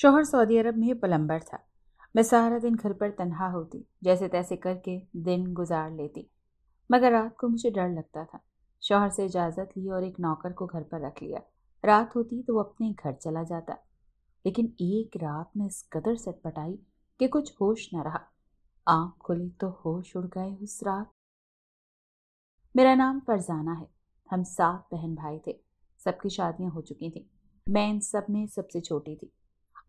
शोहर सऊदी अरब में पलम्बर था मैं सारा दिन घर पर तन्हा होती जैसे तैसे करके दिन गुजार लेती मगर रात को मुझे डर लगता था शोहर से इजाज़त ली और एक नौकर को घर पर रख लिया रात होती तो वो अपने घर चला जाता लेकिन एक रात में इस कदर सटपटाई कि कुछ होश न रहा आँख खुली तो होश उड़ गए उस रात मेरा नाम फरजाना है हम सात बहन भाई थे सबकी शादियां हो चुकी थीं मैं इन सब में सबसे छोटी थी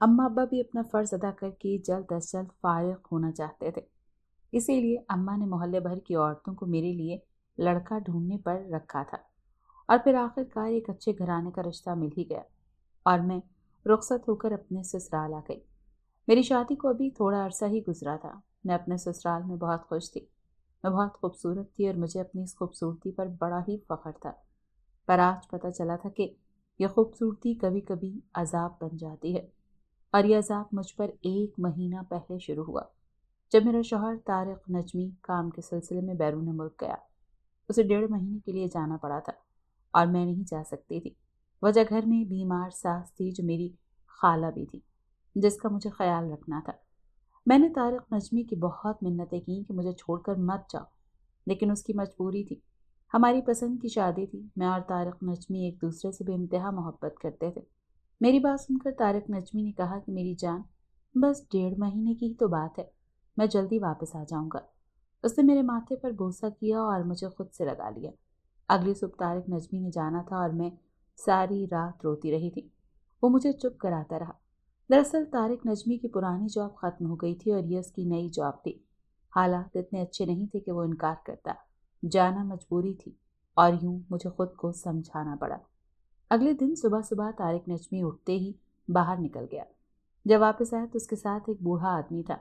अम्मा अब्बा भी अपना फ़र्ज़ अदा करके जल्द अज जल्द फारग होना चाहते थे इसीलिए अम्मा ने मोहल्ले भर की औरतों को मेरे लिए लड़का ढूंढने पर रखा था और फिर आखिरकार एक अच्छे घराने का रिश्ता मिल ही गया और मैं रुखसत होकर अपने ससुराल आ गई मेरी शादी को अभी थोड़ा अरसा ही गुजरा था मैं अपने ससुराल में बहुत खुश थी मैं बहुत खूबसूरत थी और मुझे अपनी इस खूबसूरती पर बड़ा ही फ़ख्र था पर आज पता चला था कि यह खूबसूरती कभी कभी अजाब बन जाती है और अजाब मुझ पर एक महीना पहले शुरू हुआ जब मेरा शोहर तारक़ नजमी काम के सिलसिले में बैरून मुल्क गया उसे डेढ़ महीने के लिए जाना पड़ा था और मैं नहीं जा सकती थी वजह घर में बीमार सास थी जो मेरी खाला भी थी जिसका मुझे ख्याल रखना था मैंने तारक नजमी की बहुत मिन्नतें की कि मुझे छोड़कर मत जाओ लेकिन उसकी मजबूरी थी हमारी पसंद की शादी थी मैं और तारक नजमी एक दूसरे से बेानतहा मोहब्बत करते थे मेरी बात सुनकर तारक नजमी ने कहा कि मेरी जान बस डेढ़ महीने की ही तो बात है मैं जल्दी वापस आ जाऊंगा उसने मेरे माथे पर बोसा किया और मुझे खुद से लगा लिया अगली सुबह तारक नजमी ने जाना था और मैं सारी रात रोती रही थी वो मुझे चुप कराता रहा दरअसल तारक नजमी की पुरानी जॉब ख़त्म हो गई थी और ये उसकी नई जॉब थी हालात इतने अच्छे नहीं थे कि वो इनकार करता जाना मजबूरी थी और यूं मुझे खुद को समझाना पड़ा अगले दिन सुबह सुबह तारिक नजमी उठते ही बाहर निकल गया जब वापस आया तो उसके साथ एक बूढ़ा आदमी था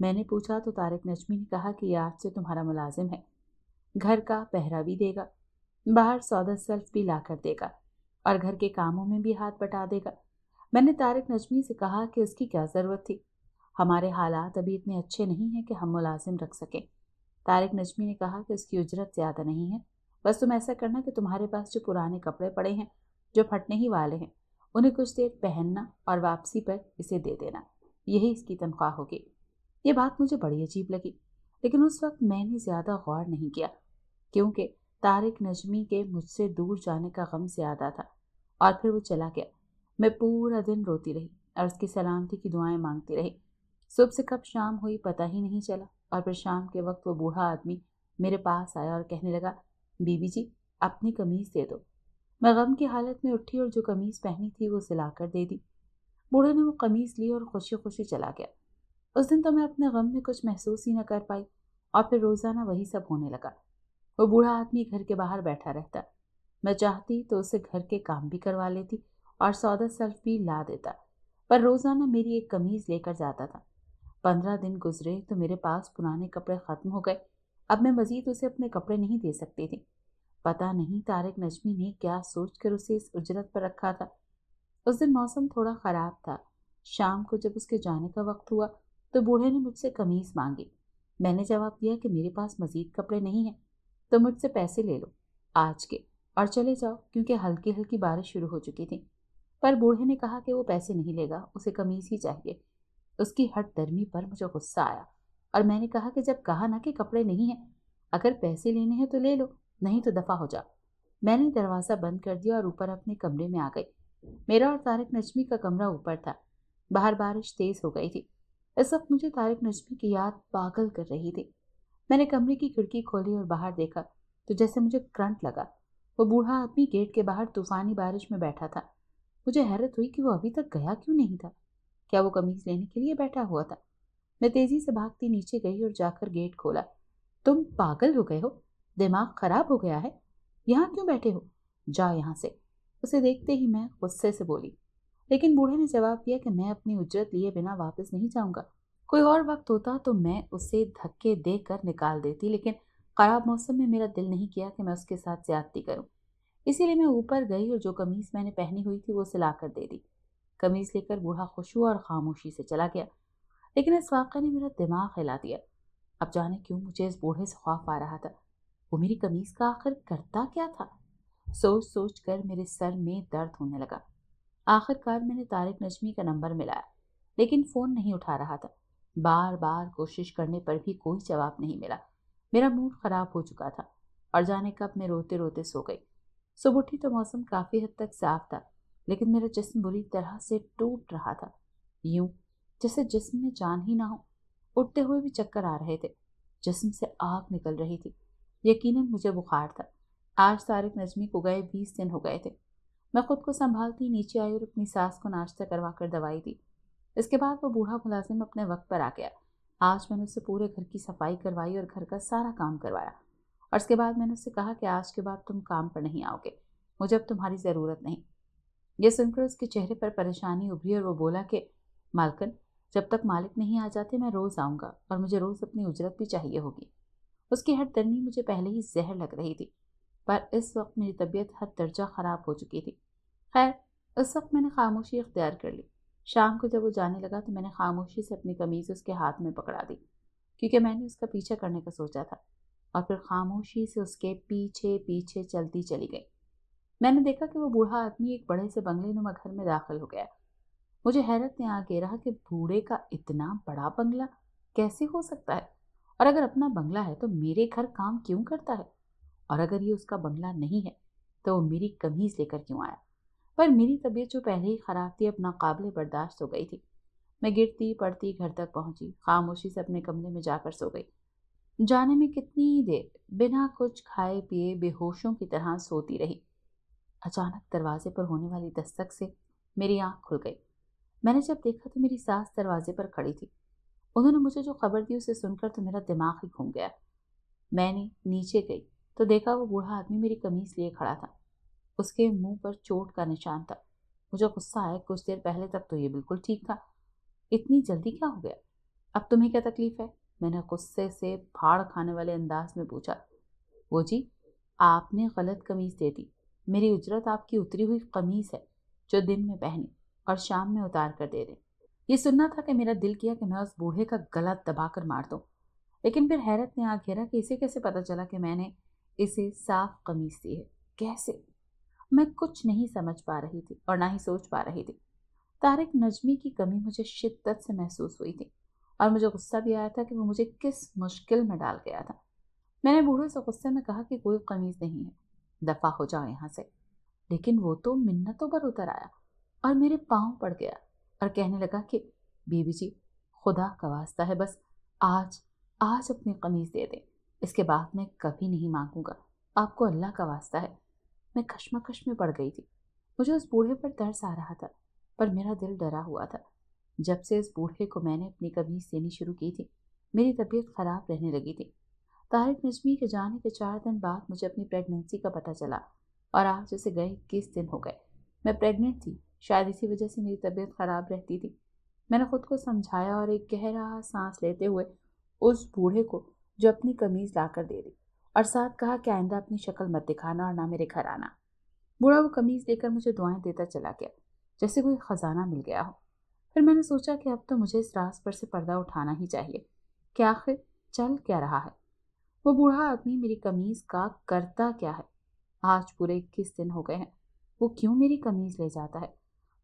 मैंने पूछा तो तारिक नजमी ने कहा कि आज से तुम्हारा मुलाजिम है घर का पहरा भी देगा बाहर सौदा सेल्फ भी ला कर देगा और घर के कामों में भी हाथ बटा देगा मैंने तारिक नजमी से कहा कि उसकी क्या ज़रूरत थी हमारे हालात अभी इतने अच्छे नहीं हैं कि हम मुलाजिम रख सकें तारिक नजमी ने कहा कि उसकी उजरत ज़्यादा नहीं है बस तुम ऐसा करना कि तुम्हारे पास जो पुराने कपड़े पड़े हैं जो फटने ही वाले हैं उन्हें कुछ देर पहनना और वापसी पर इसे दे देना यही इसकी तनख्वाह होगी ये बात मुझे बड़ी अजीब लगी लेकिन उस वक्त मैंने ज़्यादा गौर नहीं किया क्योंकि तारिक नजमी के मुझसे दूर जाने का गम ज़्यादा था और फिर वो चला गया मैं पूरा दिन रोती रही और उसकी सलामती की दुआएं मांगती रही सुबह से कब शाम हुई पता ही नहीं चला और फिर शाम के वक्त वो बूढ़ा आदमी मेरे पास आया और कहने लगा बीबी जी अपनी कमीज़ दे दो मैं गम की हालत में उठी और जो कमीज़ पहनी थी वो सिला कर दे दी बूढ़े ने वो कमीज़ ली और खुशी खुशी चला गया उस दिन तो मैं अपने गम में कुछ महसूस ही न कर पाई और फिर रोज़ाना वही सब होने लगा वो बूढ़ा आदमी घर के बाहर बैठा रहता मैं चाहती तो उसे घर के काम भी करवा लेती और सौदा सर्फ भी ला देता पर रोज़ाना मेरी एक कमीज़ लेकर जाता था पंद्रह दिन गुजरे तो मेरे पास पुराने कपड़े ख़त्म हो गए अब मैं मज़ीद उसे अपने कपड़े नहीं दे सकती थी पता नहीं तारिक नजमी ने क्या सोचकर उसे इस उजरत पर रखा था उस दिन मौसम थोड़ा ख़राब था शाम को जब उसके जाने का वक्त हुआ तो बूढ़े ने मुझसे कमीज़ मांगी मैंने जवाब दिया कि मेरे पास मज़ीद कपड़े नहीं हैं तो मुझसे पैसे ले लो आज के और चले जाओ क्योंकि हल्की हल्की बारिश शुरू हो चुकी थी पर बूढ़े ने कहा कि वो पैसे नहीं लेगा उसे कमीज़ ही चाहिए उसकी हट दर्मी पर मुझे गुस्सा आया और मैंने कहा कि जब कहा ना कि कपड़े नहीं हैं अगर पैसे लेने हैं तो ले लो नहीं तो दफा हो जा मैंने दरवाज़ा बंद कर दिया और ऊपर अपने कमरे में आ गई मेरा और तारक नजमी का कमरा ऊपर था बाहर बारिश तेज़ हो गई थी इस वक्त मुझे तारक नजमी की याद पागल कर रही थी मैंने कमरे की खिड़की खोली और बाहर देखा तो जैसे मुझे करंट लगा वो बूढ़ा आदमी गेट के बाहर तूफानी बारिश में बैठा था मुझे हैरत हुई कि वो अभी तक गया क्यों नहीं था क्या वो कमीज लेने के लिए बैठा हुआ था मैं तेज़ी से भागती नीचे गई और जाकर गेट खोला तुम पागल हो गए हो दिमाग खराब हो गया है यहाँ क्यों बैठे हो जा यहाँ से उसे देखते ही मैं गुस्से से बोली लेकिन बूढ़े ने जवाब दिया कि मैं अपनी उजरत लिए बिना वापस नहीं जाऊँगा कोई और वक्त होता तो मैं उसे धक्के दे कर निकाल देती लेकिन ख़राब मौसम में मेरा दिल नहीं किया कि मैं उसके साथ ज्यादती करूँ इसीलिए मैं ऊपर गई और जो कमीज़ मैंने पहनी हुई थी वो सिला कर दे दी कमीज़ लेकर बूढ़ा खुश हुआ और ख़ामोशी से चला गया लेकिन इस वाक़े ने मेरा दिमाग हिला दिया अब जाने क्यों मुझे इस बूढ़े से खौफ आ रहा था वो मेरी कमीज का आखिर करता क्या था सोच सोच कर मेरे सर में दर्द होने लगा आखिरकार मैंने तारिक नजमी का नंबर मिलाया लेकिन फ़ोन नहीं उठा रहा था बार बार कोशिश करने पर भी कोई जवाब नहीं मिला मेरा मूड ख़राब हो चुका था और जाने कब मैं रोते रोते सो गई सुबह उठी तो मौसम काफ़ी हद तक साफ था लेकिन मेरा जिसम बुरी तरह से टूट रहा था यूं जैसे जिसम में जान ही ना हो उठते हुए भी चक्कर आ रहे थे जिसम से आग निकल रही थी यकीनन मुझे बुखार था आज तारिक नजमी को गए बीस दिन हो गए थे मैं खुद को संभालती नीचे आई और अपनी सास को नाश्ता करवा कर दवाई दी इसके बाद वो बूढ़ा मुलाजिम अपने वक्त पर आ गया आज मैंने उससे पूरे घर की सफाई करवाई और घर का सारा काम करवाया और इसके बाद मैंने उससे कहा कि आज के बाद तुम काम पर नहीं आओगे मुझे अब तुम्हारी ज़रूरत नहीं यह सुनकर उसके चेहरे पर परेशानी उभरी और वो बोला कि मालकन जब तक मालिक नहीं आ जाते मैं रोज़ आऊँगा और मुझे रोज़ अपनी उजरत भी चाहिए होगी उसकी हर तरनी मुझे पहले ही जहर लग रही थी पर इस वक्त मेरी तबीयत हर दर्जा ख़राब हो चुकी थी खैर उस वक्त मैंने खामोशी इख्तियार कर ली शाम को जब वो जाने लगा तो मैंने खामोशी से अपनी कमीज़ उसके हाथ में पकड़ा दी क्योंकि मैंने उसका पीछा करने का सोचा था और फिर खामोशी से उसके पीछे पीछे चलती चली गई मैंने देखा कि वो बूढ़ा आदमी एक बड़े से बंगले नुमा घर में दाखिल हो गया मुझे हैरत ने आ रहा कि बूढ़े का इतना बड़ा बंगला कैसे हो सकता है और अगर अपना बंगला है तो मेरे घर काम क्यों करता है और अगर ये उसका बंगला नहीं है तो वो मेरी कमीज लेकर क्यों आया पर मेरी तबीयत जो पहले ही ख़राब थी अपना काबिल बर्दाश्त हो गई थी मैं गिरती पड़ती घर तक पहुंची खामोशी से अपने कमरे में जाकर सो गई जाने में कितनी देर बिना कुछ खाए पिए बेहोशों की तरह सोती रही अचानक दरवाजे पर होने वाली दस्तक से मेरी आंख खुल गई मैंने जब देखा तो मेरी सास दरवाजे पर खड़ी थी उन्होंने मुझे जो खबर दी उसे सुनकर तो मेरा दिमाग ही घूम गया मैंने नीचे गई तो देखा वो बूढ़ा आदमी मेरी कमीज लिए खड़ा था उसके मुंह पर चोट का निशान था मुझे गुस्सा आया कुछ देर पहले तक तो ये बिल्कुल ठीक था इतनी जल्दी क्या हो गया अब तुम्हें क्या तकलीफ है मैंने गुस्से से फाड़ खाने वाले अंदाज में पूछा वो जी आपने गलत कमीज़ दे दी मेरी उजरत आपकी उतरी हुई कमीज़ है जो दिन में पहनी और शाम में उतार कर दे दें ये सुनना था कि मेरा दिल किया कि मैं उस बूढ़े का गला दबा कर मार दूँ लेकिन फिर हैरत ने आ घेरा कि इसे कैसे पता चला कि मैंने इसे साफ कमीज दी है कैसे मैं कुछ नहीं समझ पा रही थी और ना ही सोच पा रही थी तारिक नजमी की कमी मुझे शिद्दत से महसूस हुई थी और मुझे गुस्सा भी आया था कि वो मुझे किस मुश्किल में डाल गया था मैंने बूढ़े से गुस्से में कहा कि कोई कमीज़ नहीं है दफ़ा हो जाओ यहाँ से लेकिन वो तो मिन्नतों पर उतर आया और मेरे पाँव पड़ गया और कहने लगा कि बीबी जी खुदा का वास्ता है बस आज आज अपनी कमीज़ दे दें इसके बाद मैं कभी नहीं मांगूंगा आपको अल्लाह का वास्ता है मैं कश्मकश में पड़ गई थी मुझे उस बूढ़े पर तरस आ रहा था पर मेरा दिल डरा हुआ था जब से इस बूढ़े को मैंने अपनी कमीज़ देनी शुरू की थी मेरी तबीयत ख़राब रहने लगी थी तारिक नजमी के जाने के चार दिन बाद मुझे अपनी प्रेगनेंसी का पता चला और आज उसे गए इक्कीस दिन हो गए मैं प्रेग्नेंट थी शायद इसी वजह से मेरी तबीयत ख़राब रहती थी मैंने खुद को समझाया और एक गहरा सांस लेते हुए उस बूढ़े को जो अपनी कमीज़ ला कर दे दी और साथ कहा कि आइंदा अपनी शक्ल मत दिखाना और ना मेरे घर आना बूढ़ा वो कमीज़ देकर मुझे दुआएं देता चला गया जैसे कोई ख़जाना मिल गया हो फिर मैंने सोचा कि अब तो मुझे इस रास पर से पर्दा उठाना ही चाहिए कि आखिर चल क्या रहा है वो बूढ़ा आदमी मेरी कमीज़ का करता क्या है आज पूरे इक्कीस दिन हो गए हैं वो क्यों मेरी कमीज़ ले जाता है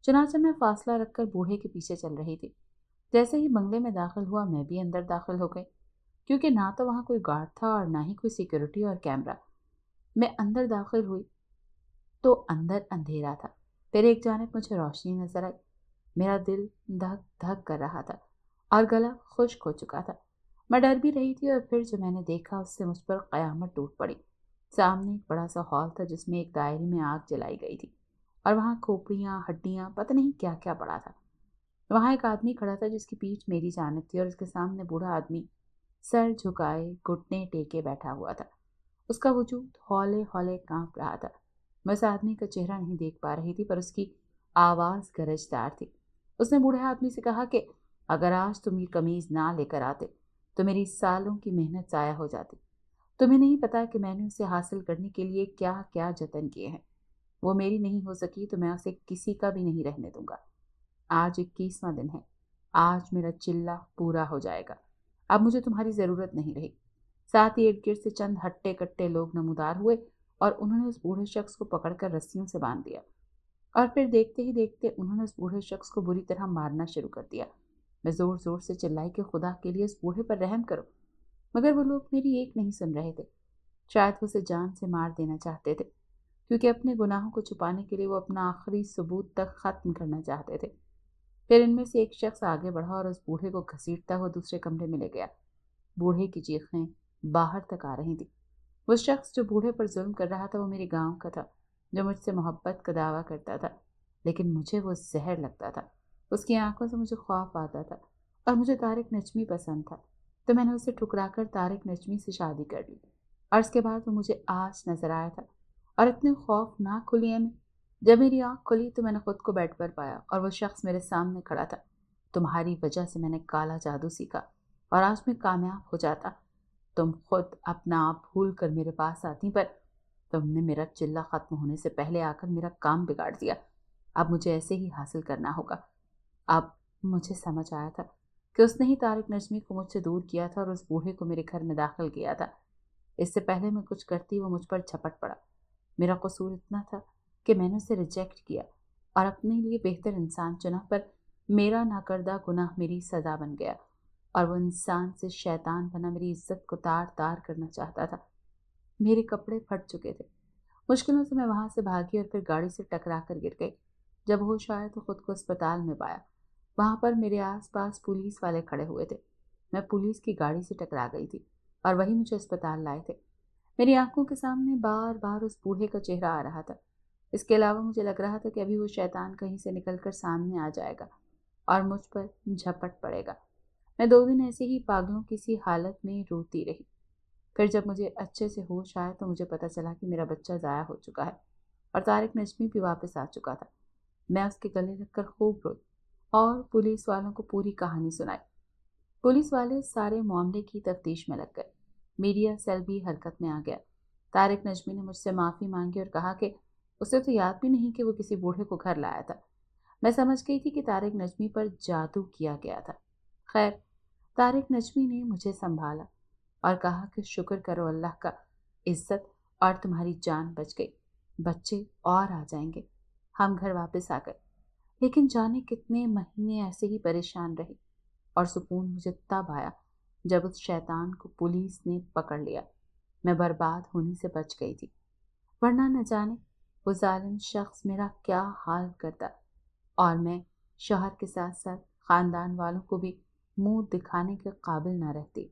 चुनाचे मैं फासला रखकर बूढ़े के पीछे चल रही थी जैसे ही बंगले में दाखिल हुआ मैं भी अंदर दाखिल हो गई क्योंकि ना तो वहाँ कोई गार्ड था और ना ही कोई सिक्योरिटी और कैमरा मैं अंदर दाखिल हुई तो अंदर अंधेरा था फिर एक जानब मुझे रोशनी नजर आई मेरा दिल धक धक कर रहा था और गला खुश्क हो चुका था मैं डर भी रही थी और फिर जो मैंने देखा उससे मुझ पर क़यामत टूट पड़ी सामने एक बड़ा सा हॉल था जिसमें एक दायरे में आग जलाई गई थी और वहाँ खोपड़ियाँ हड्डियाँ पता नहीं क्या क्या पड़ा था वहाँ एक आदमी खड़ा था जिसकी पीठ मेरी जानब थी और उसके सामने बूढ़ा आदमी सर झुकाए घुटने टेके बैठा हुआ था उसका वजूद हौले हौले कांप रहा था मैं उस आदमी का चेहरा नहीं देख पा रही थी पर उसकी आवाज़ गरजदार थी उसने बूढ़े आदमी से कहा कि अगर आज तुम ये कमीज़ ना लेकर आते तो मेरी सालों की मेहनत ज़ाया हो जाती तुम्हें नहीं पता कि मैंने उसे हासिल करने के लिए क्या क्या जतन किए हैं वो मेरी नहीं हो सकी तो मैं उसे किसी का भी नहीं रहने दूंगा आज इक्कीसवां दिन है आज मेरा चिल्ला पूरा हो जाएगा अब मुझे तुम्हारी ज़रूरत नहीं रही साथ ही इर्द गिर्द से चंद हट्टे कट्टे लोग नमोदार हुए और उन्होंने उस बूढ़े शख्स को पकड़कर रस्सियों से बांध दिया और फिर देखते ही देखते उन्होंने उस बूढ़े शख्स को बुरी तरह मारना शुरू कर दिया मैं ज़ोर ज़ोर से चिल्लाई कि खुदा के लिए उस बूढ़े पर रहम करो मगर वो लोग मेरी एक नहीं सुन रहे थे शायद वो उसे जान से मार देना चाहते थे क्योंकि अपने गुनाहों को छुपाने के लिए वो अपना आखिरी सबूत तक ख़त्म करना चाहते थे फिर इनमें से एक शख्स आगे बढ़ा और उस बूढ़े को घसीटता हुआ दूसरे कमरे में ले गया बूढ़े की चीखें बाहर तक आ रही थी वो शख्स जो बूढ़े पर जुल्म कर रहा था वो मेरे गांव का था जो मुझसे मोहब्बत का दावा करता था लेकिन मुझे वो जहर लगता था उसकी आंखों से मुझे खौफ आता था और मुझे तारिक नजमी पसंद था तो मैंने उसे ठुकरा कर तारिक नजमी से शादी कर ली और उसके बाद वो मुझे आज नज़र आया था और इतने ना खुलिए में जब मेरी आँख खुली तो मैंने खुद को बेड पर पाया और वह शख्स मेरे सामने खड़ा था तुम्हारी वजह से मैंने काला जादू सीखा और आज मैं कामयाब हो जाता तुम खुद अपना आप भूल कर मेरे पास आती पर तुमने मेरा चिल्ला ख़त्म होने से पहले आकर मेरा काम बिगाड़ दिया अब मुझे ऐसे ही हासिल करना होगा अब मुझे समझ आया था कि उसने ही तारक नजमी को मुझसे दूर किया था और उस बूढ़े को मेरे घर में दाखिल किया था इससे पहले मैं कुछ करती वो मुझ पर झपट पड़ा मेरा कसूर इतना था कि मैंने उसे रिजेक्ट किया और अपने लिए बेहतर इंसान चुना पर मेरा नाकर्दा गुनाह मेरी सज़ा बन गया और वो इंसान से शैतान बना मेरी इज्जत को तार तार करना चाहता था मेरे कपड़े फट चुके थे मुश्किलों से मैं वहाँ से भागी और फिर गाड़ी से टकरा कर गिर गई जब होश आया तो ख़ुद को अस्पताल में पाया वहाँ पर मेरे आसपास पुलिस वाले खड़े हुए थे मैं पुलिस की गाड़ी से टकरा गई थी और वही मुझे अस्पताल लाए थे मेरी आंखों के सामने बार बार उस बूढ़े का चेहरा आ रहा था इसके अलावा मुझे लग रहा था कि अभी वो शैतान कहीं से निकलकर सामने आ जाएगा और मुझ पर झपट पड़ेगा मैं दो दिन ऐसे ही पागलों की सी हालत में रोती रही फिर जब मुझे अच्छे से होश आया तो मुझे पता चला कि मेरा बच्चा ज़ाया हो चुका है और तारिक नजमी भी वापस आ चुका था मैं उसके गले रखकर खूब रोई और पुलिस वालों को पूरी कहानी सुनाई पुलिस वाले सारे मामले की तफ्तीश में लग गए मीडिया सेल भी हरकत में आ गया तारिक नजमी ने मुझसे माफ़ी मांगी और कहा कि उसे तो याद भी नहीं कि वो किसी बूढ़े को घर लाया था मैं समझ गई थी कि तारिक नजमी पर जादू किया गया था खैर तारिक नजमी ने मुझे संभाला और कहा कि शुक्र करो अल्लाह का इज्जत और तुम्हारी जान बच गई बच्चे और आ जाएंगे हम घर वापस आ गए लेकिन जाने कितने महीने ऐसे ही परेशान रहे और सुकून मुझे तब आया जब उस शैतान को पुलिस ने पकड़ लिया मैं बर्बाद होने से बच गई थी वरना न जाने वो जालिम शख्स मेरा क्या हाल करता और मैं शहर के साथ साथ ख़ानदान वालों को भी मुंह दिखाने के काबिल ना रहती